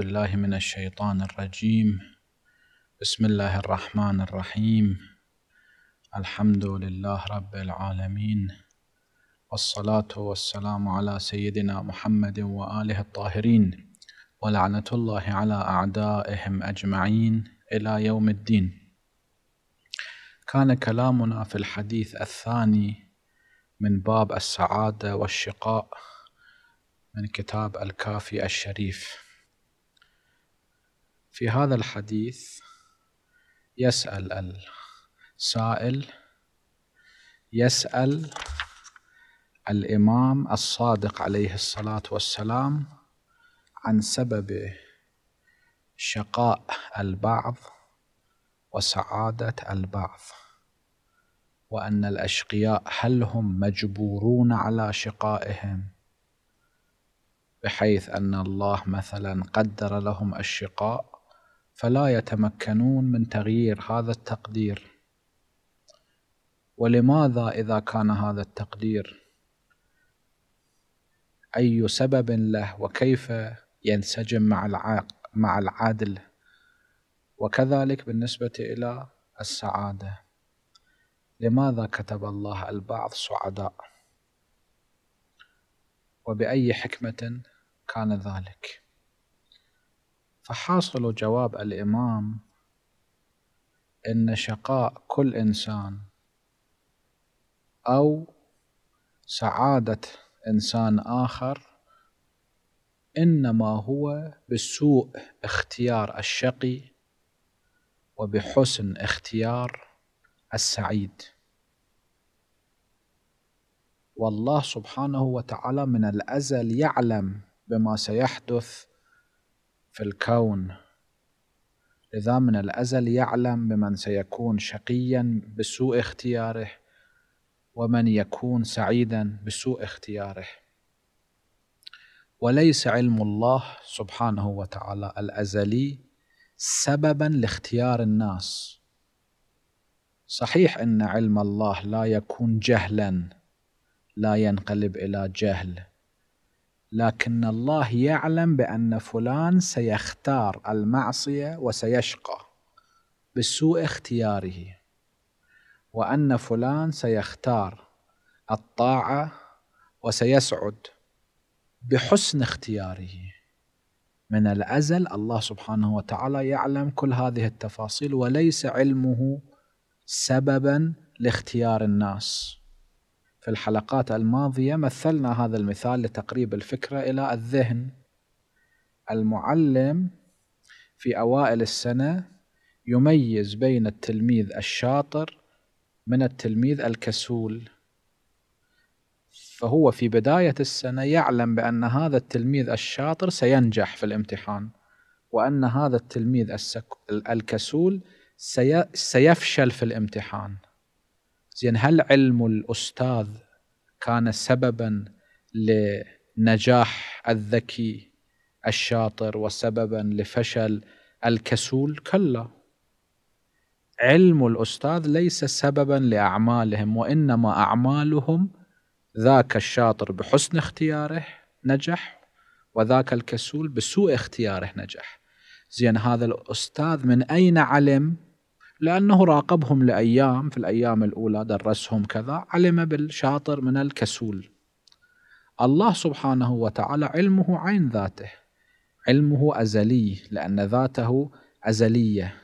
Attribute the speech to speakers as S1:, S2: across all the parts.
S1: بالله من الشيطان الرجيم بسم الله الرحمن الرحيم الحمد لله رب العالمين والصلاة والسلام على سيدنا محمد وآله الطاهرين ولعنة الله على أعدائهم أجمعين إلى يوم الدين كان كلامنا في الحديث الثاني من باب السعادة والشقاء من كتاب الكافي الشريف في هذا الحديث يسأل السائل يسأل الإمام الصادق عليه الصلاة والسلام عن سبب شقاء البعض وسعادة البعض وأن الأشقياء هل هم مجبورون على شقائهم بحيث أن الله مثلا قدر لهم الشقاء فلا يتمكنون من تغيير هذا التقدير ولماذا إذا كان هذا التقدير أي سبب له وكيف ينسجم مع مع العدل وكذلك بالنسبة إلى السعادة لماذا كتب الله البعض سعداء وبأي حكمة كان ذلك فحاصل جواب الإمام إن شقاء كل إنسان أو سعادة إنسان آخر إنما هو بسوء اختيار الشقي وبحسن اختيار السعيد والله سبحانه وتعالى من الأزل يعلم بما سيحدث في الكون لذا من الأزل يعلم بمن سيكون شقيا بسوء اختياره ومن يكون سعيدا بسوء اختياره وليس علم الله سبحانه وتعالى الأزلي سببا لاختيار الناس صحيح أن علم الله لا يكون جهلا لا ينقلب إلى جهل لكن الله يعلم بأن فلان سيختار المعصية وسيشقى بسوء اختياره وأن فلان سيختار الطاعة وسيسعد بحسن اختياره من الأزل الله سبحانه وتعالى يعلم كل هذه التفاصيل وليس علمه سببا لاختيار الناس في الحلقات الماضية مثلنا هذا المثال لتقريب الفكرة إلى الذهن المعلم في أوائل السنة يميز بين التلميذ الشاطر من التلميذ الكسول فهو في بداية السنة يعلم بأن هذا التلميذ الشاطر سينجح في الامتحان وأن هذا التلميذ الكسول سيفشل في الامتحان زين هل علم الاستاذ كان سببا لنجاح الذكي الشاطر وسببا لفشل الكسول كلا علم الاستاذ ليس سببا لاعمالهم وانما اعمالهم ذاك الشاطر بحسن اختياره نجح وذاك الكسول بسوء اختياره نجح زين هذا الاستاذ من اين علم لأنه راقبهم لأيام في الأيام الأولى درسهم كذا علم بالشاطر من الكسول الله سبحانه وتعالى علمه عين ذاته علمه أزلي لأن ذاته أزلية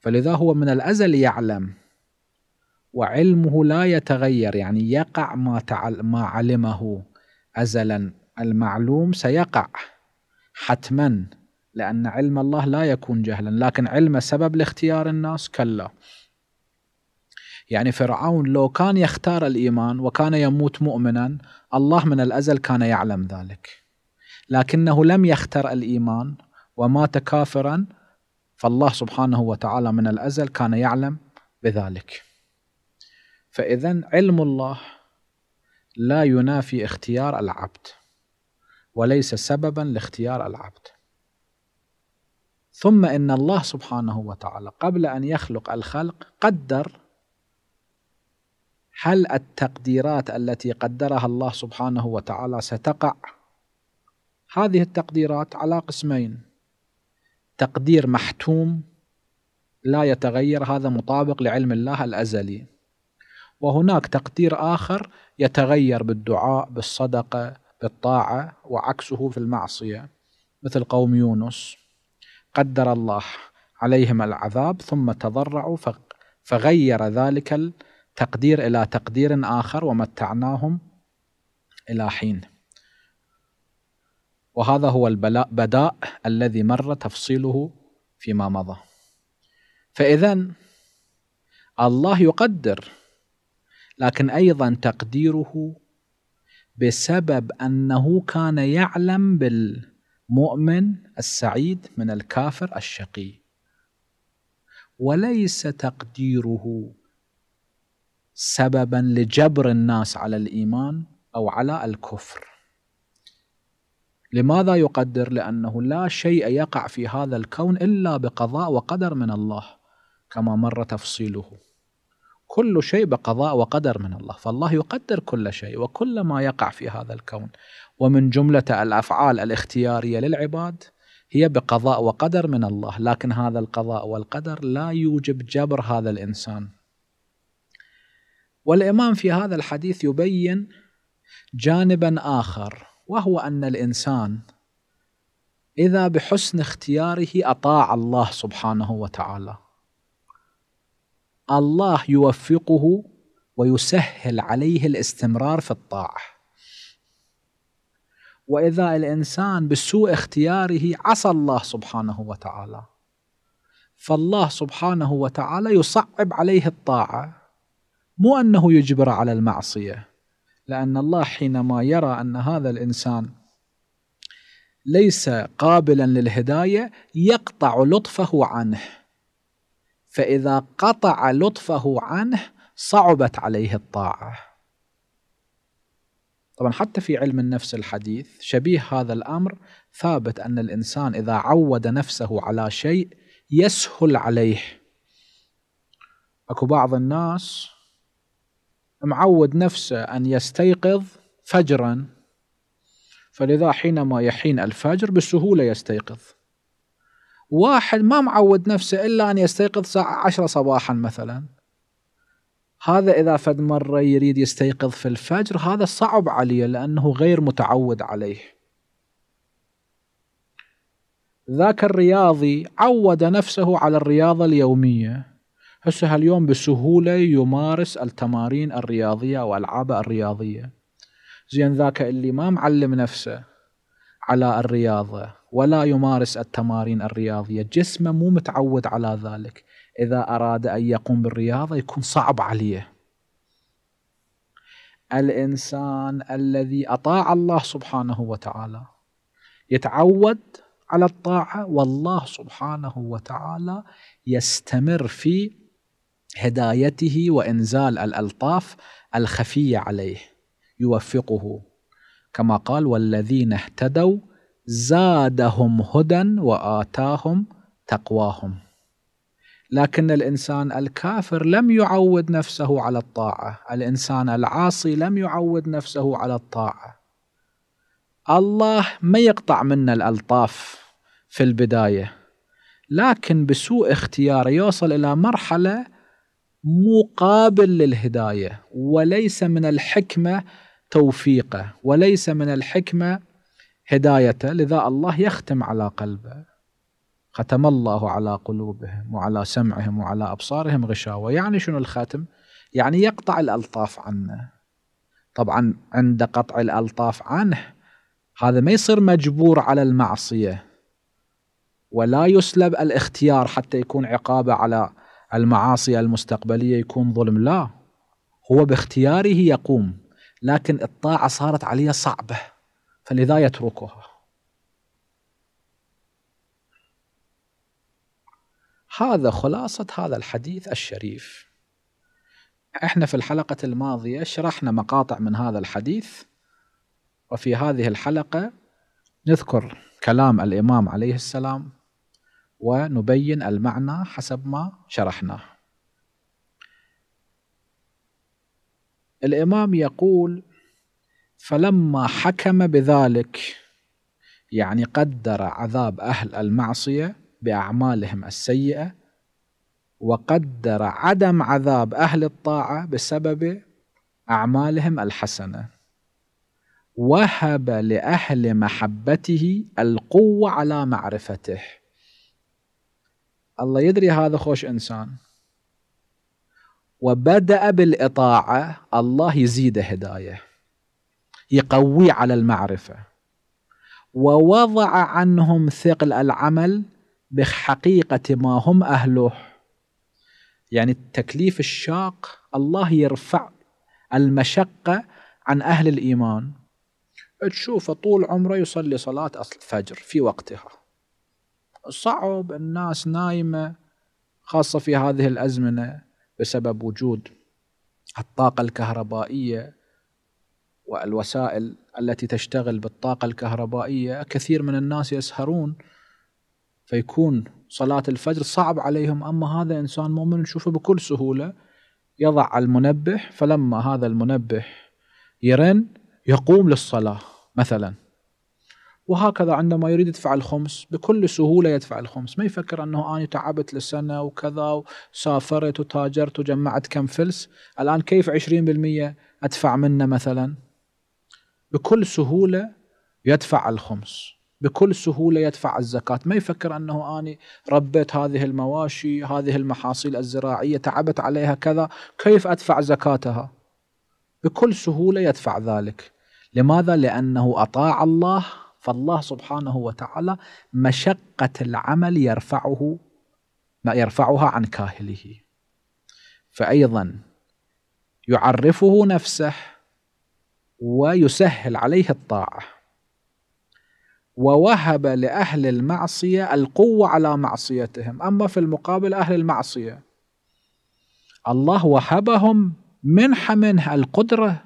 S1: فلذا هو من الأزل يعلم وعلمه لا يتغير يعني يقع ما, تعل ما علمه أزلا المعلوم سيقع حتما لأن علم الله لا يكون جهلا لكن علمه سبب لاختيار الناس كلا يعني فرعون لو كان يختار الإيمان وكان يموت مؤمنا الله من الأزل كان يعلم ذلك لكنه لم يختر الإيمان ومات كافرا فالله سبحانه وتعالى من الأزل كان يعلم بذلك فإذا علم الله لا ينافي اختيار العبد وليس سببا لاختيار العبد ثم ان الله سبحانه وتعالى قبل ان يخلق الخلق قدر هل التقديرات التي قدرها الله سبحانه وتعالى ستقع هذه التقديرات على قسمين تقدير محتوم لا يتغير هذا مطابق لعلم الله الازلي وهناك تقدير اخر يتغير بالدعاء بالصدقه بالطاعه وعكسه في المعصيه مثل قوم يونس قدر الله عليهم العذاب ثم تضرعوا فغير ذلك التقدير الى تقدير اخر ومتعناهم الى حين وهذا هو البلاء بداء الذي مر تفصيله فيما مضى فاذا الله يقدر لكن ايضا تقديره بسبب انه كان يعلم بال مؤمن السعيد من الكافر الشقي وليس تقديره سببا لجبر الناس على الايمان او على الكفر لماذا يقدر لانه لا شيء يقع في هذا الكون الا بقضاء وقدر من الله كما مر تفصيله كل شيء بقضاء وقدر من الله فالله يقدر كل شيء وكل ما يقع في هذا الكون ومن جملة الأفعال الاختيارية للعباد هي بقضاء وقدر من الله لكن هذا القضاء والقدر لا يوجب جبر هذا الإنسان والإمام في هذا الحديث يبين جانبا آخر وهو أن الإنسان إذا بحسن اختياره أطاع الله سبحانه وتعالى الله يوفقه ويسهل عليه الاستمرار في الطاعه واذا الانسان بسوء اختياره عصى الله سبحانه وتعالى فالله سبحانه وتعالى يصعب عليه الطاعه مو انه يجبر على المعصيه لان الله حينما يرى ان هذا الانسان ليس قابلا للهدايه يقطع لطفه عنه فاذا قطع لطفه عنه صعبت عليه الطاعه طبعا حتى في علم النفس الحديث شبيه هذا الامر ثابت ان الانسان اذا عود نفسه على شيء يسهل عليه اكو بعض الناس معود نفسه ان يستيقظ فجرا فلذا حينما يحين الفجر بسهوله يستيقظ واحد ما معود نفسه الا ان يستيقظ الساعه 10 صباحا مثلا هذا اذا فد مره يريد يستيقظ في الفجر هذا صعب عليه لانه غير متعود عليه ذاك الرياضي عود نفسه على الرياضه اليوميه هسه اليوم بسهوله يمارس التمارين الرياضيه او العابه الرياضيه زين ذاك اللي ما معلم نفسه على الرياضه ولا يمارس التمارين الرياضيه جسمه مو متعود على ذلك إذا أراد أن يقوم بالرياضة يكون صعب عليه الإنسان الذي أطاع الله سبحانه وتعالى يتعود على الطاعة والله سبحانه وتعالى يستمر في هدايته وإنزال الألطاف الخفية عليه يوفقه كما قال والذين اهتدوا زادهم هدى وآتاهم تقواهم لكن الانسان الكافر لم يعود نفسه على الطاعه الانسان العاصي لم يعود نفسه على الطاعه الله ما يقطع منا الالطاف في البدايه لكن بسوء اختياره يوصل الى مرحله مقابل للهدايه وليس من الحكمه توفيقه وليس من الحكمه هدايته لذا الله يختم على قلبه ختم الله على قلوبهم وعلى سمعهم وعلى أبصارهم غشاوة يعني شنو الخاتم؟ يعني يقطع الألطاف عنه طبعا عند قطع الألطاف عنه هذا ما يصير مجبور على المعصية ولا يسلب الاختيار حتى يكون عقابه على المعاصي المستقبلية يكون ظلم لا هو باختياره يقوم لكن الطاعة صارت عليه صعبة فلذا يتركها هذا خلاصة هذا الحديث الشريف احنا في الحلقة الماضية شرحنا مقاطع من هذا الحديث وفي هذه الحلقة نذكر كلام الإمام عليه السلام ونبين المعنى حسب ما شرحناه الإمام يقول فلما حكم بذلك يعني قدر عذاب أهل المعصية باعمالهم السيئه وقدر عدم عذاب اهل الطاعه بسبب اعمالهم الحسنه وهب لاهل محبته القوه على معرفته الله يدري هذا خوش انسان وبدا بالاطاعه الله يزيده هدايه يقويه على المعرفه ووضع عنهم ثقل العمل بحقيقة ما هم أهله يعني التكليف الشاق الله يرفع المشقة عن أهل الإيمان تشوفه طول عمره يصلي صلاة الفجر في وقتها صعب الناس نايمة خاصة في هذه الأزمنة بسبب وجود الطاقة الكهربائية والوسائل التي تشتغل بالطاقة الكهربائية كثير من الناس يسهرون فيكون صلاة الفجر صعب عليهم أما هذا إنسان مؤمن نشوفه بكل سهولة يضع المنبه فلما هذا المنبه يرن يقوم للصلاة مثلا وهكذا عندما يريد يدفع الخمس بكل سهولة يدفع الخمس ما يفكر أنه أنا تعبت لسنة وكذا وسافرت وتاجرت وجمعت كم فلس الآن كيف عشرين بالمئة أدفع منه مثلا بكل سهولة يدفع الخمس بكل سهولة يدفع الزكاة ما يفكر أنه أنا ربيت هذه المواشي هذه المحاصيل الزراعية تعبت عليها كذا كيف أدفع زكاتها بكل سهولة يدفع ذلك لماذا؟ لأنه أطاع الله فالله سبحانه وتعالى مشقة العمل يرفعه ما يرفعها عن كاهله فأيضا يعرفه نفسه ويسهل عليه الطاعه ووهب لأهل المعصية القوة على معصيتهم أما في المقابل أهل المعصية الله وهبهم منحة منه القدرة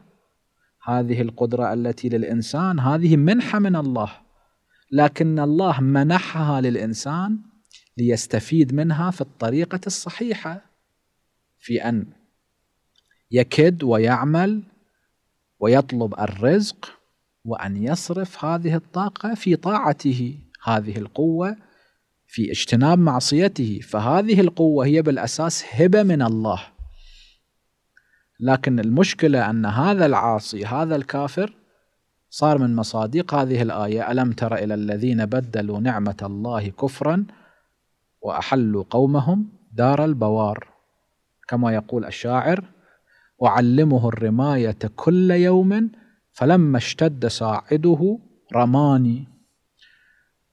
S1: هذه القدرة التي للإنسان هذه منحة من الله لكن الله منحها للإنسان ليستفيد منها في الطريقة الصحيحة في أن يكد ويعمل ويطلب الرزق وأن يصرف هذه الطاقة في طاعته هذه القوة في اجتناب معصيته فهذه القوة هي بالأساس هبة من الله لكن المشكلة أن هذا العاصي هذا الكافر صار من مصادق هذه الآية ألم تر إلى الذين بدلوا نعمة الله كفرا وأحلوا قومهم دار البوار كما يقول الشاعر أعلمه الرماية كل يوم فلما اشتد ساعده رماني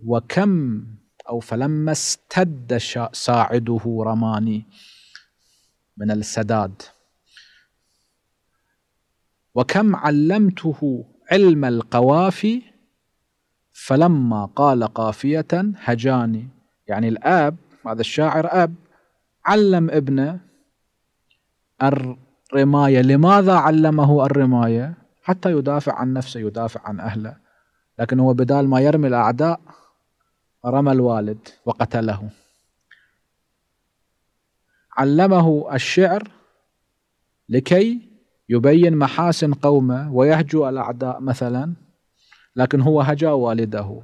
S1: وكم أو فلما استد ساعده رماني من السداد وكم علمته علم القوافي فلما قال قافية هجاني يعني الآب هذا الشاعر أب علم ابنه الرماية لماذا علمه الرماية حتى يدافع عن نفسه يدافع عن أهله لكن هو بدال ما يرمي الأعداء رمى الوالد وقتله علمه الشعر لكي يبين محاسن قومه ويهجو الأعداء مثلا لكن هو هجا والده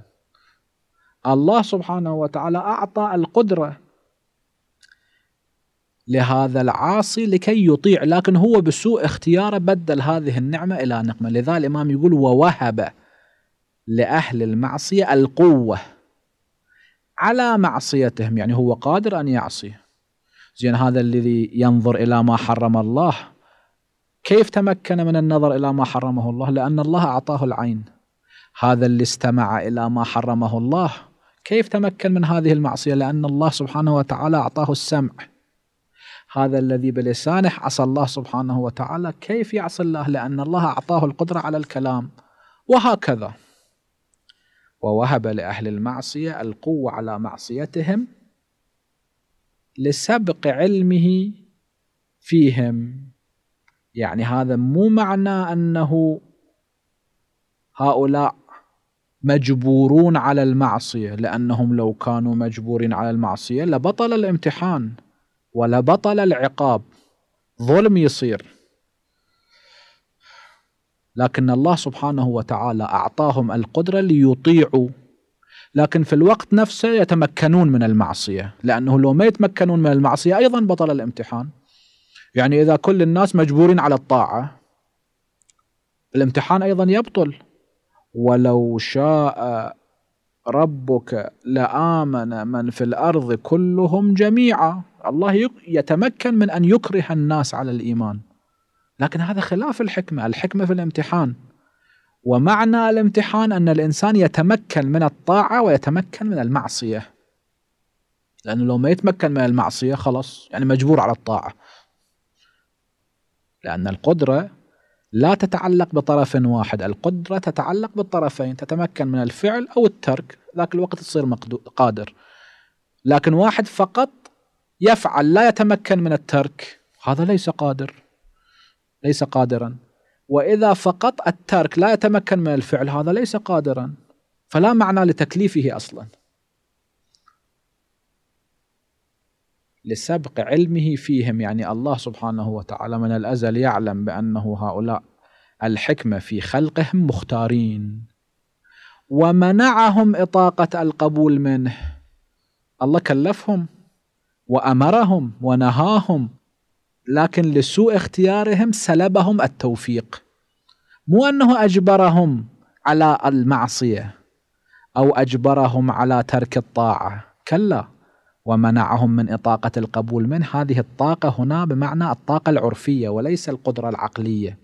S1: الله سبحانه وتعالى أعطى القدرة لهذا العاصي لكي يطيع لكن هو بسوء اختياره بدل هذه النعمة إلى نقمة لذلك الإمام يقول ووهب لأهل المعصية القوة على معصيتهم يعني هو قادر أن يعصي زين هذا الذي ينظر إلى ما حرم الله كيف تمكن من النظر إلى ما حرمه الله لأن الله أعطاه العين هذا اللي استمع إلى ما حرمه الله كيف تمكن من هذه المعصية لأن الله سبحانه وتعالى أعطاه السمع هذا الذي بلسانه عصى الله سبحانه وتعالى كيف يعصي الله لأن الله أعطاه القدرة على الكلام وهكذا ووهب لأهل المعصية القوة على معصيتهم لسبق علمه فيهم يعني هذا مو معنى أنه هؤلاء مجبورون على المعصية لأنهم لو كانوا مجبورين على المعصية لبطل الامتحان ولبطل العقاب ظلم يصير لكن الله سبحانه وتعالى أعطاهم القدرة ليطيعوا لكن في الوقت نفسه يتمكنون من المعصية لأنه لو ما يتمكنون من المعصية أيضا بطل الامتحان يعني إذا كل الناس مجبورين على الطاعة الامتحان أيضا يبطل ولو شاء ربك لآمن من في الأرض كلهم جميعا الله يتمكن من أن يكره الناس على الإيمان لكن هذا خلاف الحكمة الحكمة في الامتحان ومعنى الامتحان أن الإنسان يتمكن من الطاعة ويتمكن من المعصية لأنه لو ما يتمكن من المعصية خلاص يعني مجبور على الطاعة لأن القدرة لا تتعلق بطرف واحد القدرة تتعلق بالطرفين تتمكن من الفعل أو الترك ذاك الوقت تصير قادر لكن واحد فقط يفعل لا يتمكن من الترك هذا ليس قادر ليس قادرا وإذا فقط الترك لا يتمكن من الفعل هذا ليس قادرا فلا معنى لتكليفه أصلا لسبق علمه فيهم يعني الله سبحانه وتعالى من الأزل يعلم بأنه هؤلاء الحكمة في خلقهم مختارين ومنعهم إطاقة القبول منه الله كلفهم وأمرهم ونهاهم لكن لسوء اختيارهم سلبهم التوفيق مو أنه أجبرهم على المعصية أو أجبرهم على ترك الطاعة كلا ومنعهم من إطاقة القبول من هذه الطاقة هنا بمعنى الطاقة العرفية وليس القدرة العقلية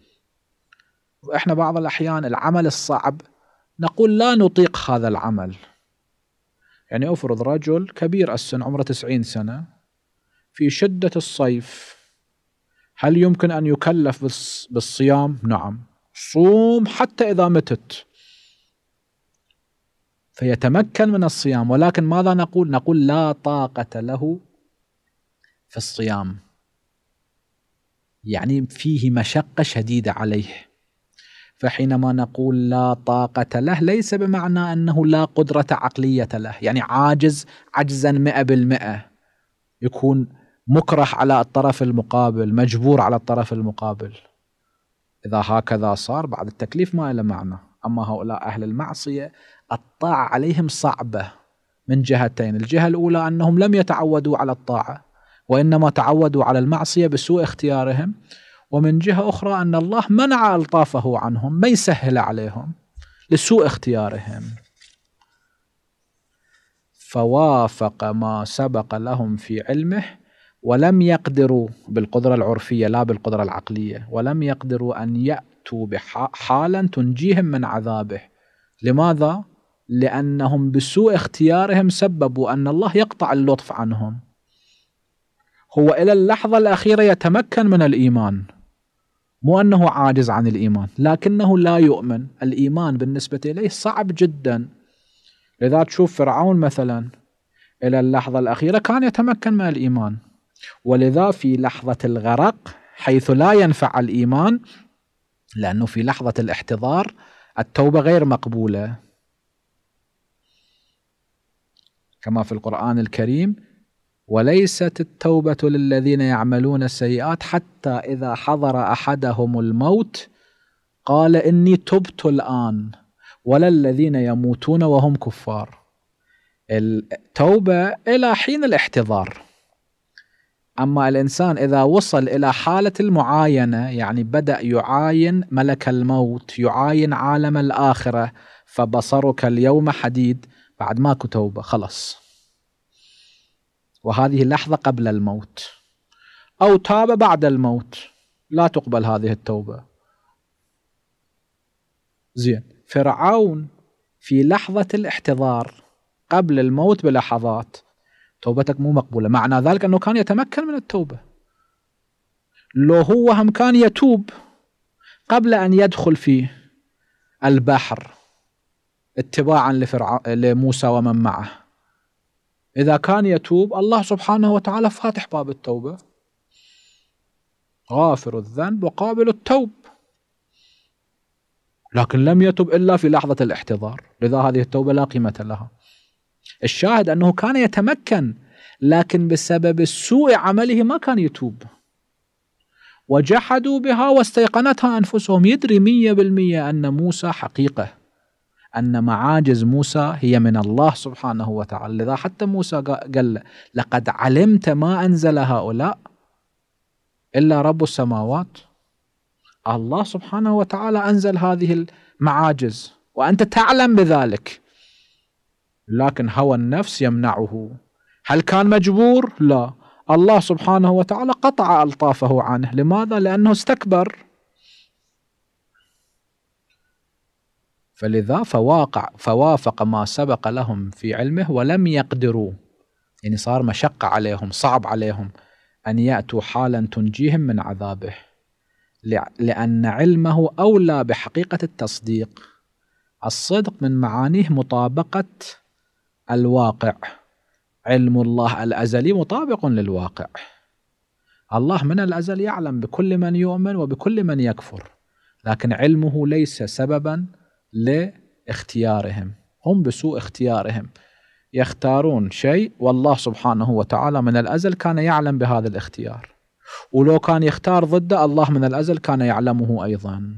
S1: وإحنا بعض الأحيان العمل الصعب نقول لا نطيق هذا العمل يعني أفرض رجل كبير السن عمره 90 سنة في شدة الصيف هل يمكن أن يكلف بالصيام؟ نعم صوم حتى إذا متت فيتمكن من الصيام ولكن ماذا نقول؟ نقول لا طاقة له في الصيام يعني فيه مشقة شديدة عليه فحينما نقول لا طاقة له ليس بمعنى أنه لا قدرة عقلية له يعني عاجز عجزا مئة بالمئة يكون مكره على الطرف المقابل مجبور على الطرف المقابل إذا هكذا صار بعد التكليف ما له معنى أما هؤلاء أهل المعصية الطاعة عليهم صعبة من جهتين الجهة الأولى أنهم لم يتعودوا على الطاعة وإنما تعودوا على المعصية بسوء اختيارهم ومن جهة أخرى أن الله منع ألطافه عنهم ما يسهل عليهم لسوء اختيارهم فوافق ما سبق لهم في علمه ولم يقدروا بالقدرة العرفية لا بالقدرة العقلية ولم يقدروا أن يأتوا بحالا تنجيهم من عذابه لماذا؟ لأنهم بسوء اختيارهم سببوا أن الله يقطع اللطف عنهم هو إلى اللحظة الأخيرة يتمكن من الإيمان مو أنه عاجز عن الإيمان لكنه لا يؤمن الإيمان بالنسبة إليه صعب جدا لذا تشوف فرعون مثلا إلى اللحظة الأخيرة كان يتمكن من الإيمان ولذا في لحظة الغرق حيث لا ينفع الإيمان لأنه في لحظة الاحتضار التوبة غير مقبولة كما في القرآن الكريم وليست التوبة للذين يعملون السيئات حتى إذا حضر أحدهم الموت قال إني تبت الآن ولا الذين يموتون وهم كفار التوبة إلى حين الاحتضار أما الإنسان إذا وصل إلى حالة المعاينة يعني بدأ يعاين ملك الموت يعاين عالم الآخرة فبصرك اليوم حديد بعد ماكو توبه خلص وهذه اللحظه قبل الموت او تاب بعد الموت لا تقبل هذه التوبه زين فرعون في لحظه الاحتضار قبل الموت بلحظات توبتك مو مقبوله معنى ذلك انه كان يتمكن من التوبه لو هو هم كان يتوب قبل ان يدخل في البحر اتباعا لموسى ومن معه إذا كان يتوب الله سبحانه وتعالى فاتح باب التوبة غافر الذنب وقابل التوب لكن لم يتب إلا في لحظة الاحتضار لذا هذه التوبة لا قيمة لها الشاهد أنه كان يتمكن لكن بسبب سوء عمله ما كان يتوب وجحدوا بها واستيقنتها أنفسهم يدري مية بالمية أن موسى حقيقة أن معاجز موسى هي من الله سبحانه وتعالى لذا حتى موسى قال له لقد علمت ما أنزل هؤلاء إلا رب السماوات الله سبحانه وتعالى أنزل هذه المعاجز وأنت تعلم بذلك لكن هوى النفس يمنعه هل كان مجبور؟ لا الله سبحانه وتعالى قطع ألطافه عنه لماذا؟ لأنه استكبر فلذا فواقع فوافق ما سبق لهم في علمه ولم يقدروا يعني صار مشقة عليهم صعب عليهم أن يأتوا حالا تنجيهم من عذابه لأن علمه أولى بحقيقة التصديق الصدق من معانيه مطابقة الواقع علم الله الأزلي مطابق للواقع الله من الأزل يعلم بكل من يؤمن وبكل من يكفر لكن علمه ليس سببا لاختيارهم هم بسوء اختيارهم يختارون شيء والله سبحانه وتعالى من الأزل كان يعلم بهذا الاختيار ولو كان يختار ضده الله من الأزل كان يعلمه أيضا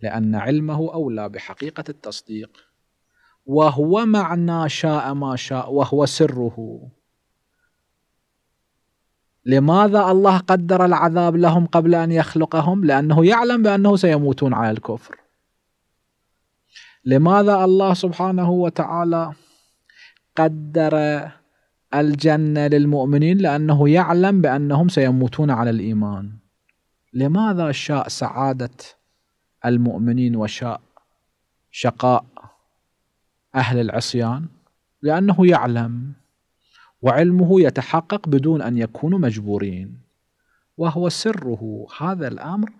S1: لأن علمه أولى بحقيقة التصديق وهو معنى شاء ما شاء وهو سره لماذا الله قدر العذاب لهم قبل أن يخلقهم لأنه يعلم بأنه سيموتون على الكفر لماذا الله سبحانه وتعالى قدر الجنة للمؤمنين لأنه يعلم بأنهم سيموتون على الإيمان لماذا شاء سعادة المؤمنين وشاء شقاء أهل العصيان لأنه يعلم وعلمه يتحقق بدون أن يكونوا مجبورين وهو سره هذا الأمر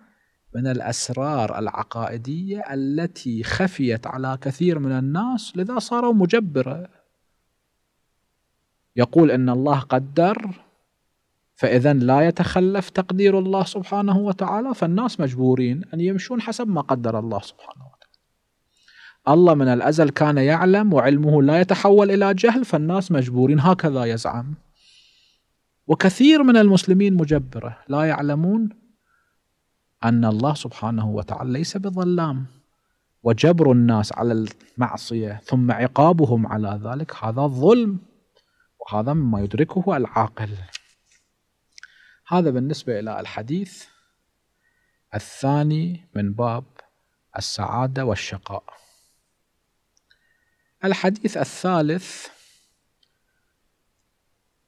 S1: من الأسرار العقائدية التي خفيت على كثير من الناس لذا صاروا مجبرة يقول أن الله قدر فإذا لا يتخلف تقدير الله سبحانه وتعالى فالناس مجبورين أن يمشون حسب ما قدر الله سبحانه وتعالى الله من الأزل كان يعلم وعلمه لا يتحول إلى جهل فالناس مجبورين هكذا يزعم وكثير من المسلمين مجبرة لا يعلمون أن الله سبحانه وتعالى ليس بظلام وجبر الناس على المعصية ثم عقابهم على ذلك هذا ظلم وهذا مما يدركه العاقل هذا بالنسبة إلى الحديث الثاني من باب السعادة والشقاء الحديث الثالث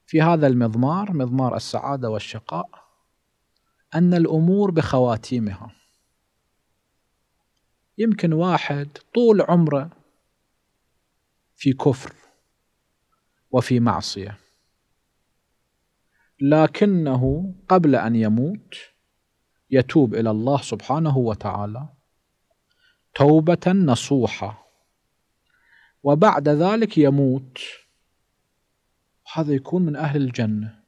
S1: في هذا المضمار مضمار السعادة والشقاء أن الأمور بخواتيمها يمكن واحد طول عمره في كفر وفي معصية لكنه قبل أن يموت يتوب إلى الله سبحانه وتعالى توبة نصوحة وبعد ذلك يموت هذا يكون من أهل الجنة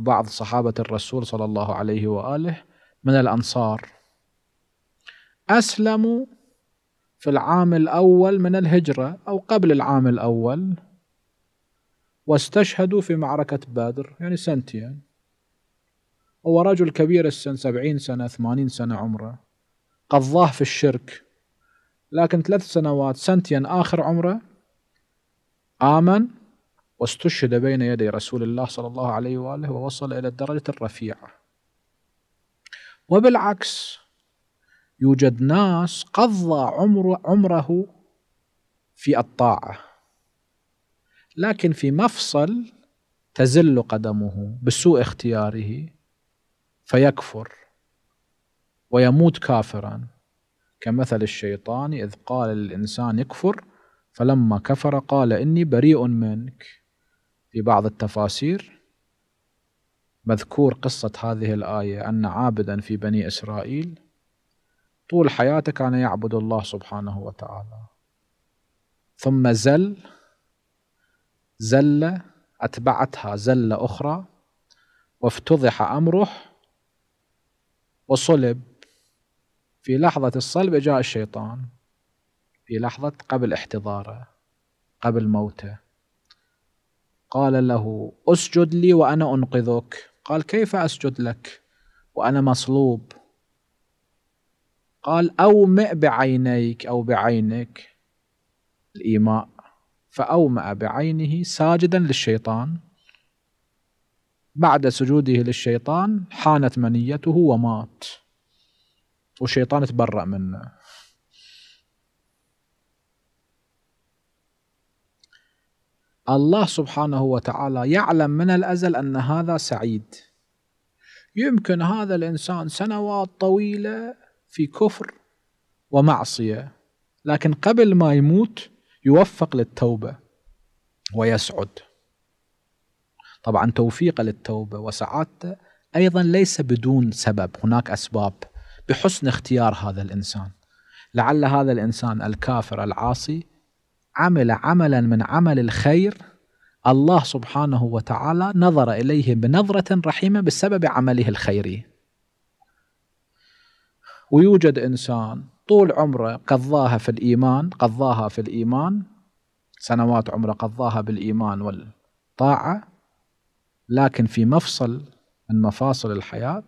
S1: بعض صحابة الرسول صلى الله عليه وآله من الأنصار أسلموا في العام الأول من الهجرة أو قبل العام الأول واستشهدوا في معركة بدر يعني سنتين هو رجل كبير السن سبعين سنة ثمانين سنة عمره قضاه في الشرك لكن ثلاث سنوات سنتين آخر عمره آمن واستشهد بين يدي رسول الله صلى الله عليه واله ووصل الى الدرجه الرفيعه. وبالعكس يوجد ناس قضى عمر عمره في الطاعه لكن في مفصل تزل قدمه بسوء اختياره فيكفر ويموت كافرا كمثل الشيطان اذ قال للانسان اكفر فلما كفر قال اني بريء منك في بعض التفاسير مذكور قصة هذه الآية أن عابدا في بني إسرائيل طول حياته كان يعبد الله سبحانه وتعالى ثم زل زلة أتبعتها زلة أخرى وافتضح أمره وصلب في لحظة الصلب جاء الشيطان في لحظة قبل احتضاره قبل موته قال له اسجد لي وانا انقذك قال كيف اسجد لك وانا مصلوب قال اومئ بعينيك او بعينك الايماء فاومأ بعينه ساجدا للشيطان بعد سجوده للشيطان حانت منيته ومات والشيطان تبرأ منه الله سبحانه وتعالى يعلم من الازل ان هذا سعيد يمكن هذا الانسان سنوات طويله في كفر ومعصيه لكن قبل ما يموت يوفق للتوبه ويسعد طبعا توفيقه للتوبه وسعادته ايضا ليس بدون سبب هناك اسباب بحسن اختيار هذا الانسان لعل هذا الانسان الكافر العاصي عمل عملا من عمل الخير الله سبحانه وتعالى نظر إليه بنظرة رحيمة بسبب عمله الخيري ويوجد إنسان طول عمره قضاها في الإيمان قضاها في الإيمان سنوات عمره قضاها بالإيمان والطاعة لكن في مفصل من مفاصل الحياة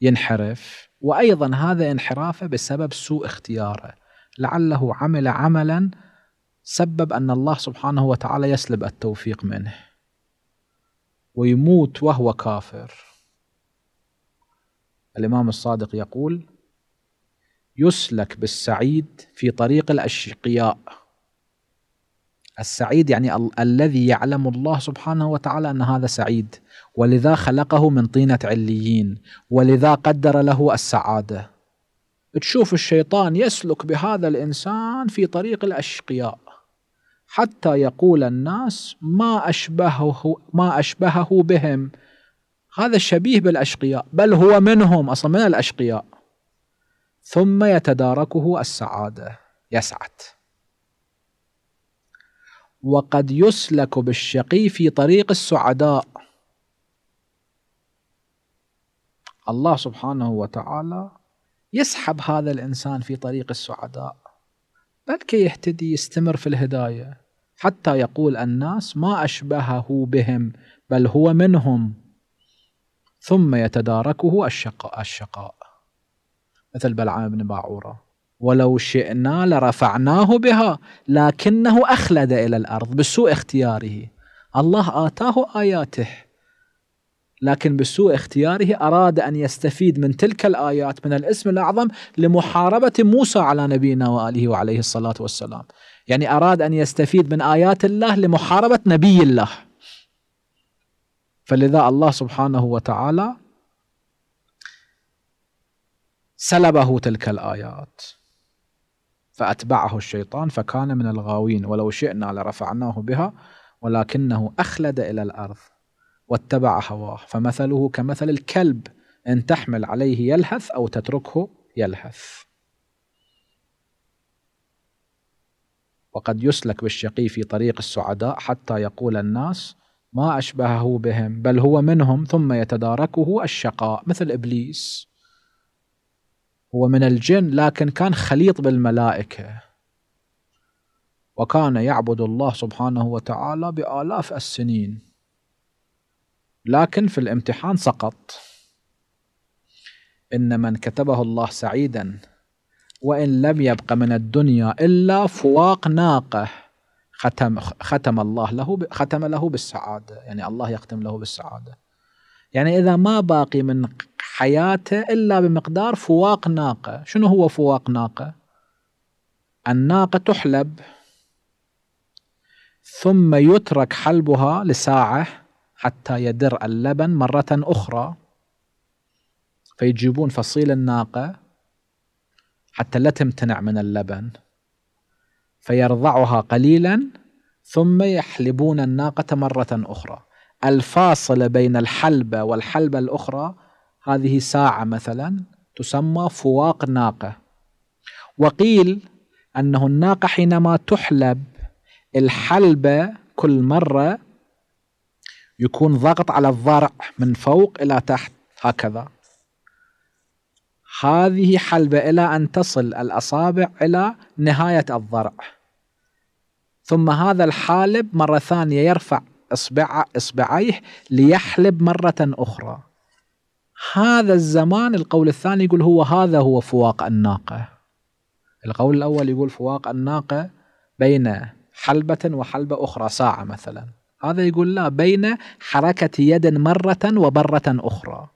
S1: ينحرف وأيضا هذا انحرافه بسبب سوء اختياره لعله عمل عملا سبب أن الله سبحانه وتعالى يسلب التوفيق منه ويموت وهو كافر الإمام الصادق يقول يسلك بالسعيد في طريق الأشقياء السعيد يعني ال- الذي يعلم الله سبحانه وتعالى ان هذا سعيد ولذا خلقه من طينه عليين ولذا قدر له السعاده تشوف الشيطان يسلك بهذا الانسان في طريق الاشقياء حتى يقول الناس ما أشبهه ما أشبهه بهم هذا الشبيه بالأشقياء بل هو منهم أصلا من الأشقياء ثم يتداركه السعادة يسعد وقد يسلك بالشقي في طريق السعداء الله سبحانه وتعالى يسحب هذا الإنسان في طريق السعداء بل كي يهتدي يستمر في الهداية حتى يقول الناس ما أشبهه بهم بل هو منهم ثم يتداركه الشقاء الشقاء مثل بلعام بن باعوره ولو شئنا لرفعناه بها لكنه اخلد الى الارض بسوء اختياره الله اتاه اياته لكن بسوء اختياره أراد أن يستفيد من تلك الآيات من الاسم الأعظم لمحاربة موسى على نبينا وآله وعليه الصلاة والسلام يعني أراد أن يستفيد من آيات الله لمحاربة نبي الله فلذا الله سبحانه وتعالى سلبه تلك الآيات فأتبعه الشيطان فكان من الغاوين ولو شئنا لرفعناه بها ولكنه أخلد إلى الأرض واتبع هواه فمثله كمثل الكلب إن تحمل عليه يلهث أو تتركه يلهث وقد يسلك بالشقي في طريق السعداء حتى يقول الناس ما أشبهه بهم بل هو منهم ثم يتداركه الشقاء مثل إبليس هو من الجن لكن كان خليط بالملائكة وكان يعبد الله سبحانه وتعالى بآلاف السنين لكن في الامتحان سقط إن من كتبه الله سعيدا وإن لم يبق من الدنيا إلا فواق ناقة ختم ختم الله له ختم له بالسعادة يعني الله يختم له بالسعادة يعني إذا ما باقي من حياته إلا بمقدار فواق ناقة شنو هو فواق ناقة الناقة تحلب ثم يترك حلبها لساعة حتى يدر اللبن مرة أخرى فيجيبون فصيل الناقة حتى لا تمتنع من اللبن فيرضعها قليلا ثم يحلبون الناقة مرة أخرى الفاصلة بين الحلبة والحلبة الأخرى هذه ساعة مثلا تسمى فواق ناقة وقيل أنه الناقة حينما تحلب الحلبة كل مرة يكون ضغط على الضرع من فوق إلى تحت هكذا هذه حلبة إلى أن تصل الأصابع إلى نهاية الضرع ثم هذا الحالب مرة ثانية يرفع إصبع إصبعيه ليحلب مرة أخرى هذا الزمان القول الثاني يقول هو هذا هو فواق الناقة القول الأول يقول فواق الناقة بين حلبة وحلبة أخرى ساعة مثلا هذا يقول لا بين حركة يد مرة وبرة أخرى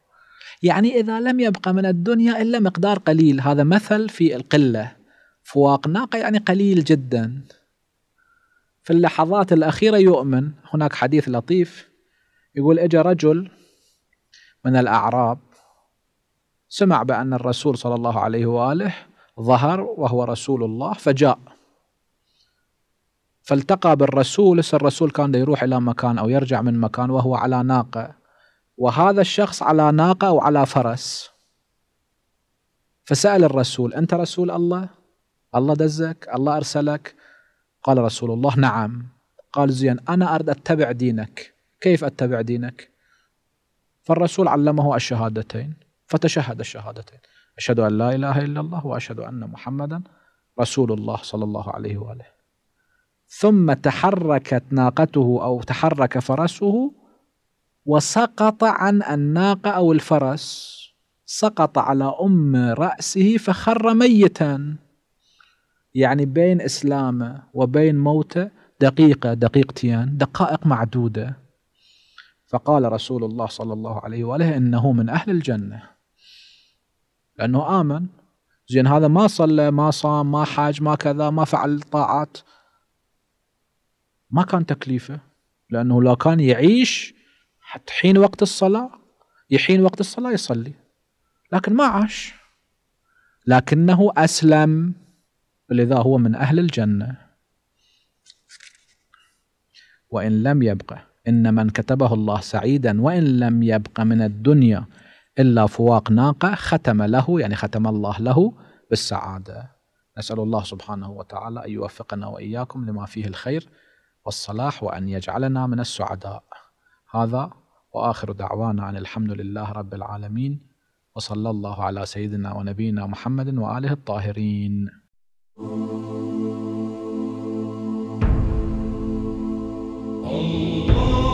S1: يعني إذا لم يبقى من الدنيا إلا مقدار قليل هذا مثل في القلة فواق ناقة يعني قليل جدا في اللحظات الأخيرة يؤمن هناك حديث لطيف يقول اجى رجل من الأعراب سمع بأن الرسول صلى الله عليه وآله ظهر وهو رسول الله فجاء فالتقى بالرسول لسه الرسول كان يروح إلى مكان أو يرجع من مكان وهو على ناقة وهذا الشخص على ناقة أو على فرس فسأل الرسول أنت رسول الله؟ الله دزك؟ الله أرسلك؟ قال رسول الله نعم قال زين أنا أرد أتبع دينك كيف أتبع دينك؟ فالرسول علمه الشهادتين فتشهد الشهادتين أشهد أن لا إله إلا الله وأشهد أن محمدا رسول الله صلى الله عليه وآله ثم تحركت ناقته أو تحرك فرسه وسقط عن الناقة أو الفرس سقط على أم رأسه فخر ميتا يعني بين إسلامه وبين موته دقيقة دقيقتين دقائق معدودة فقال رسول الله صلى الله عليه وآله إنه من أهل الجنة لأنه آمن زين هذا ما صلى ما صام ما حاج ما كذا ما فعل طاعات ما كان تكليفه لانه لا كان يعيش حتى حين وقت الصلاه يحين وقت الصلاه يصلي لكن ما عاش لكنه اسلم لذا هو من اهل الجنه وان لم يبقى ان من كتبه الله سعيدا وان لم يبقى من الدنيا الا فواق ناقه ختم له يعني ختم الله له بالسعاده نسال الله سبحانه وتعالى ان يوفقنا واياكم لما فيه الخير والصلاح وأن يجعلنا من السعداء هذا وآخر دعوانا أن الحمد لله رب العالمين وصلى الله على سيدنا ونبينا محمد وآله الطاهرين Allah